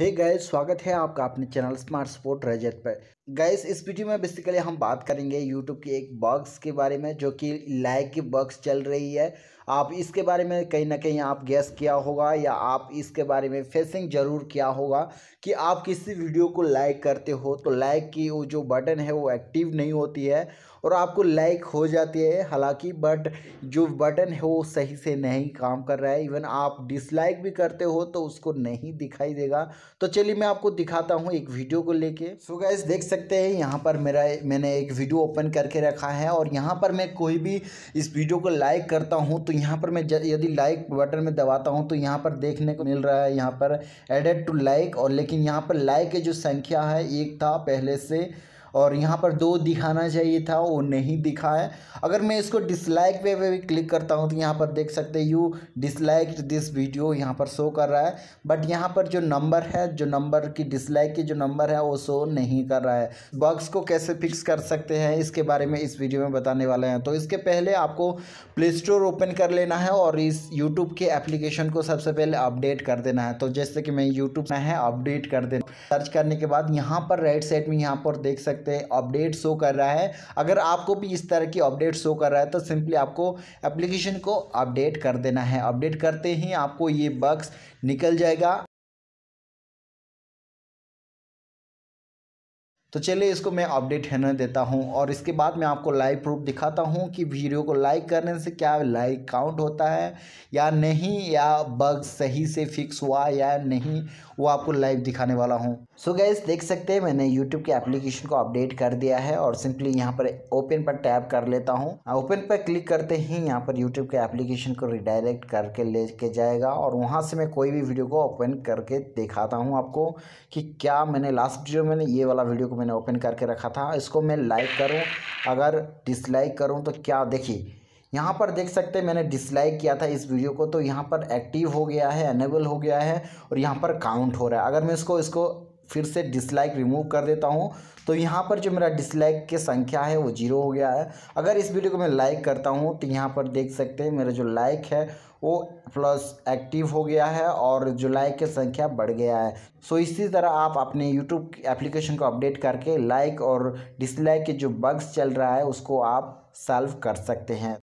हे hey guys स्वागत है आपका अपने चैनल स्मार्ट स्पोर्ट रजत पर गैस इस वीडियो में बेसिकली हम बात करेंगे यूट्यूब की एक बॉक्स के बारे में जो कि लाइक की बॉक्स चल रही है आप इसके बारे में कहीं ना कहीं आप गैस किया होगा या आप इसके बारे में फेसिंग जरूर किया होगा कि आप किसी वीडियो को लाइक करते हो तो लाइक की वो जो बटन है वो एक्टिव नहीं होती है और आपको लाइक हो जाती है हालांकि बट जो बटन है वो सही से नहीं काम कर रहा है इवन आप डिसलाइक भी करते हो तो उसको नहीं दिखाई देगा तो चलिए मैं आपको दिखाता हूँ एक वीडियो को लेके सो गैस देख सकते हैं यहाँ पर मेरा मैंने एक वीडियो ओपन करके रखा है और यहाँ पर मैं कोई भी इस वीडियो को लाइक करता हूँ तो यहाँ पर मैं यदि लाइक बटन में दबाता हूँ तो यहाँ पर देखने को मिल रहा है यहाँ पर एडेड टू लाइक और लेकिन यहाँ पर लाइक की जो संख्या है एक था पहले से और यहाँ पर दो दिखाना चाहिए था वो नहीं दिखाया अगर मैं इसको डिसलाइक पे भी क्लिक करता हूँ तो यहाँ पर देख सकते हैं यू डिसलाइक दिस वीडियो यहाँ पर शो कर रहा है बट यहाँ पर जो नंबर है जो नंबर की डिसलाइक की जो नंबर है वो शो नहीं कर रहा है बग्स को कैसे फिक्स कर सकते हैं इसके बारे में इस वीडियो में बताने वाले हैं तो इसके पहले आपको प्ले स्टोर ओपन कर लेना है और इस यूट्यूब के एप्लीकेशन को सबसे पहले अपडेट कर देना है तो जैसे कि मैं यूट्यूब में है अपडेट कर देना सर्च करने के बाद यहाँ पर राइट साइड में यहाँ पर देख सकते सकते हैं अपडेट शो कर रहा है अगर आपको भी इस तरह की अपडेट शो कर रहा है तो सिंपली आपको एप्लीकेशन को अपडेट कर देना है अपडेट करते ही आपको ये बक्स निकल जाएगा तो चलिए इसको मैं अपडेट रहने देता हूँ और इसके बाद मैं आपको लाइव प्रूफ दिखाता हूँ कि वीडियो को लाइक करने से क्या लाइक काउंट होता है या नहीं या बग सही से फिक्स हुआ या नहीं वो आपको लाइव दिखाने वाला हूँ सो so गैस देख सकते हैं मैंने यूट्यूब के एप्लीकेशन को अपडेट कर दिया है और सिंपली यहाँ पर ओपन पर टैप कर लेता हूँ ओपन पर क्लिक करते ही यहाँ पर यूट्यूब के एप्लीकेशन को रिडायरेक्ट करके ले के जाएगा और वहाँ से मैं कोई भी वीडियो को ओपन करके दिखाता हूँ आपको कि क्या मैंने लास्ट वीडियो मैंने ये वाला वीडियो को मैंने ओपन करके रखा था इसको मैं लाइक करूँ अगर डिसलाइक करूँ तो क्या देखिए यहाँ पर देख सकते हैं मैंने डिसलाइक किया था इस वीडियो को तो यहाँ पर एक्टिव हो गया है अनेबल हो गया है और यहाँ पर काउंट हो रहा है अगर मैं इसको इसको फिर से डिसलाइक रिमूव कर देता हूँ तो यहाँ पर जो मेरा डिसलाइक के संख्या है वो जीरो हो गया है अगर इस वीडियो को मैं लाइक करता हूँ तो यहाँ पर देख सकते हैं मेरा जो लाइक है वो प्लस एक्टिव हो गया है और जो लाइक की संख्या बढ़ गया है सो इसी तरह आप अपने यूट्यूब एप्लीकेशन को अपडेट करके लाइक और डिसलाइक के जो बग्स चल रहा है उसको आप सॉल्व कर सकते हैं